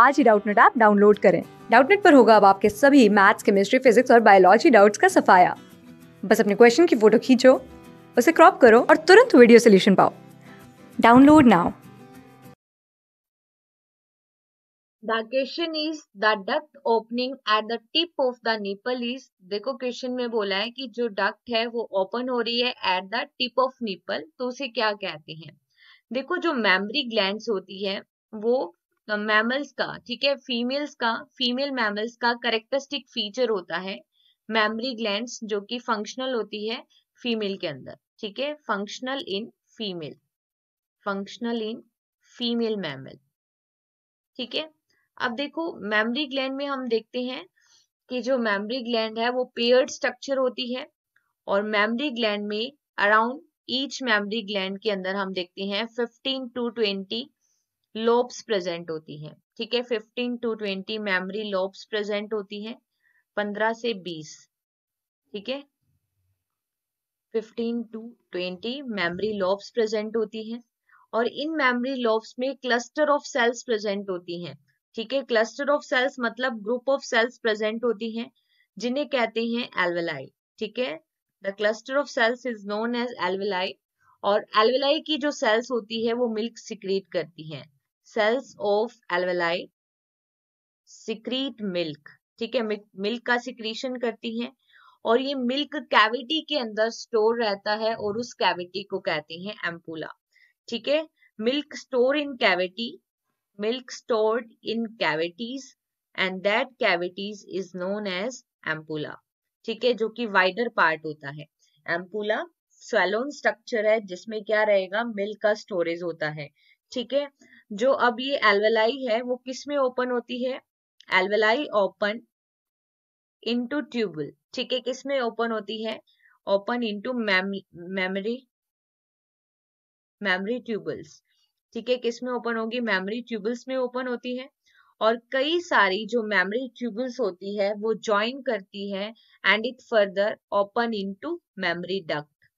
आज ही Doubtnut app download करें डाउटनेट पर होगा अब आपके सभी मैथ्स केमिस्ट्री फिजिक्स और बायोलॉजी डाउट्स का सफाया बस अपने क्वेश्चन की फोटो खींचो उसे क्रॉप करो और तुरंत वीडियो सोल्यूशन पाओ download now The question is the duct opening at the tip of the nipple is देखो क्वेश्चन में बोला है कि जो duct है वो open हो रही है at the tip of nipple तो उसे क्या कहते हैं देखो जो मेमरी ग्लैंड होती है वो मैमल्स का ठीक है फीमेल्स का फीमेल मैमल्स का करेक्टरिस्टिक फीचर होता है मैमरी ग्लैंड जो कि फंक्शनल होती है फीमेल के अंदर ठीक है functional in female functional in female mammal ठीक है अब देखो मैमरी ग्लैंड में हम देखते हैं कि जो मैमरी ग्लैंड है वो पेयर्ड स्ट्रक्चर होती है और मैमरी ग्लैंड में अराउंड ईच मैमरी ग्लैंड के अंदर हम देखते हैं 15 टू ट्वेंटी लोब्स प्रेजेंट होती हैं ठीक है 15 टू 20 मेमोरी लोब्स प्रेजेंट होती हैं 15 से 20 ठीक है 15 टू 20 मेमोरी लोब्स प्रेजेंट होती हैं और इन मेमोरी लोब्स में क्लस्टर ऑफ सेल्स प्रेजेंट होती हैं ठीक है क्लस्टर ऑफ सेल्स मतलब ग्रुप ऑफ सेल्स प्रेजेंट होती हैं जिन्हें कहते हैं एल्वेलाई ठीक है the cluster of cells is known as alveoli और एल्वेलाई की जो सेल्स होती है वो मिल्क सिक्रीट करती हैं cells of alveoli secrete milk ठीक है मिल्क का सिक्रीशन करती हैं और ये मिल्क कैविटी के अंदर स्टोर रहता है और उस कैविटी को कहते हैं एम्पूला ठीक है milk store in cavity milk stored in cavities and that cavities is known as ampulla ठीक है जो कि वाइडर पार्ट होता है एम्पूला स्वेलोन स्ट्रक्चर है जिसमें क्या रहेगा मिल्क का स्टोरेज होता है ठीक है जो अब ये एल्वेलाई है वो किस में ओपन होती है एल्वेलाई ओपन इनटू ट्यूबल ठीक है किस में ओपन होती है open into memory memory tubules ठीक है किस में ओपन होगी मेमोरी ट्यूबल्स में ओपन होती है और कई सारी जो मेमोरी ट्यूबल्स होती है वो ज्वाइन करती है and it further open into memory duct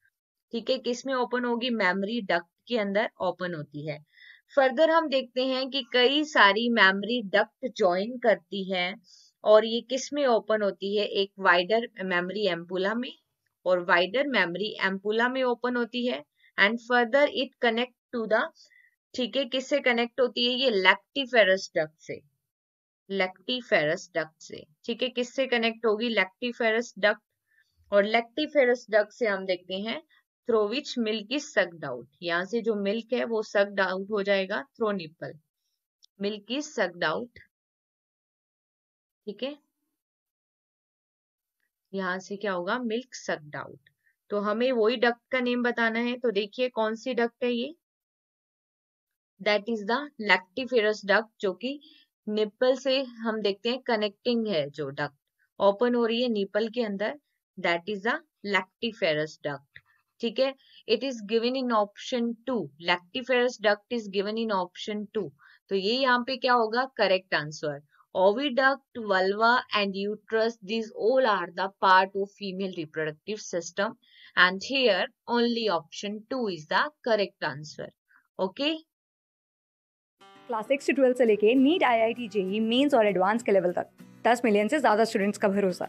ठीक है किस में ओपन होगी मेमोरी डक्ट के अंदर ओपन होती है फर्दर हम देखते हैं कि कई सारी मेमोरी डक्ट ज्वाइन करती है और ये किस में ओपन होती है एक वाइडर मेमोरी एम्पुला में और वाइडर मेमोरी एम्पुला में ओपन होती है and further it connect to the ठीक है किससे कनेक्ट होती है ये लैक्टिफेरस डक्ट से लैक्टिफेरस डक्ट से ठीक है किससे कनेक्ट होगी लैक्टिफेरस डक्ट और लैक्टिफेरस डक्ट से हम देखते हैं through which milk is sucked out यहाँ से जो मिल्क है वो सक्ड आउट हो जाएगा through nipple milk is sucked out ठीक है यहाँ से क्या होगा मिल्क सक्ड आउट तो हमें वही डक्ट का नेम बताना है तो देखिए कौन सी डक्ट है ये that is the lactiferous duct जो कि निपल से हम देखते हैं कनेक्टिंग है जो डक्ट ओपन हो रही है निपल के अंदर that is the lactiferous duct ठीक है it is given in option two lactiferous duct is given in option two तो ये यहाँ पे क्या होगा correct answer oviduct, vulva and uterus these all are the part of female reproductive system and here only option 2 is the correct answer okay class six से twelfth से लेके NEET I I T JEE Main और advance के level तक 10 million से ज़्यादा students का भरोसा